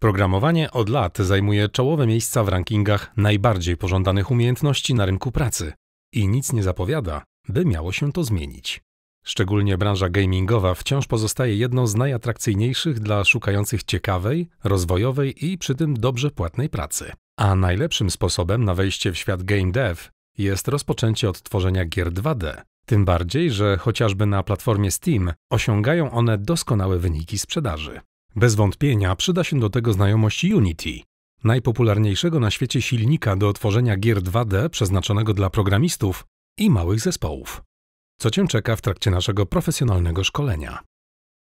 Programowanie od lat zajmuje czołowe miejsca w rankingach najbardziej pożądanych umiejętności na rynku pracy i nic nie zapowiada, by miało się to zmienić. Szczególnie branża gamingowa wciąż pozostaje jedną z najatrakcyjniejszych dla szukających ciekawej, rozwojowej i przy tym dobrze płatnej pracy. A najlepszym sposobem na wejście w świat game dev jest rozpoczęcie od tworzenia gier 2D. Tym bardziej, że chociażby na platformie Steam osiągają one doskonałe wyniki sprzedaży. Bez wątpienia przyda się do tego znajomość Unity, najpopularniejszego na świecie silnika do tworzenia gier 2D przeznaczonego dla programistów i małych zespołów. Co Cię czeka w trakcie naszego profesjonalnego szkolenia?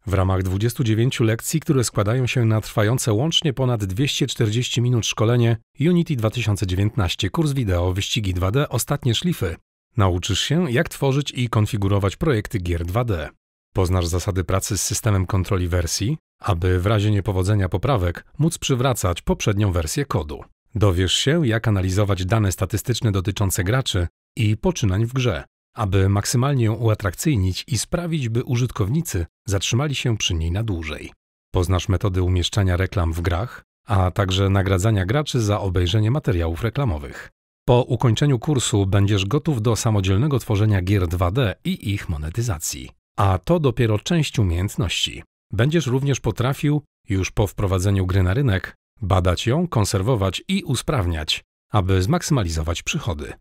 W ramach 29 lekcji, które składają się na trwające łącznie ponad 240 minut szkolenie Unity 2019 kurs wideo Wyścigi 2D Ostatnie Szlify, nauczysz się jak tworzyć i konfigurować projekty gier 2D. Poznasz zasady pracy z systemem kontroli wersji, aby w razie niepowodzenia poprawek móc przywracać poprzednią wersję kodu. Dowiesz się, jak analizować dane statystyczne dotyczące graczy i poczynań w grze, aby maksymalnie ją uatrakcyjnić i sprawić, by użytkownicy zatrzymali się przy niej na dłużej. Poznasz metody umieszczania reklam w grach, a także nagradzania graczy za obejrzenie materiałów reklamowych. Po ukończeniu kursu będziesz gotów do samodzielnego tworzenia gier 2D i ich monetyzacji. A to dopiero część umiejętności. Będziesz również potrafił, już po wprowadzeniu gry na rynek, badać ją, konserwować i usprawniać, aby zmaksymalizować przychody.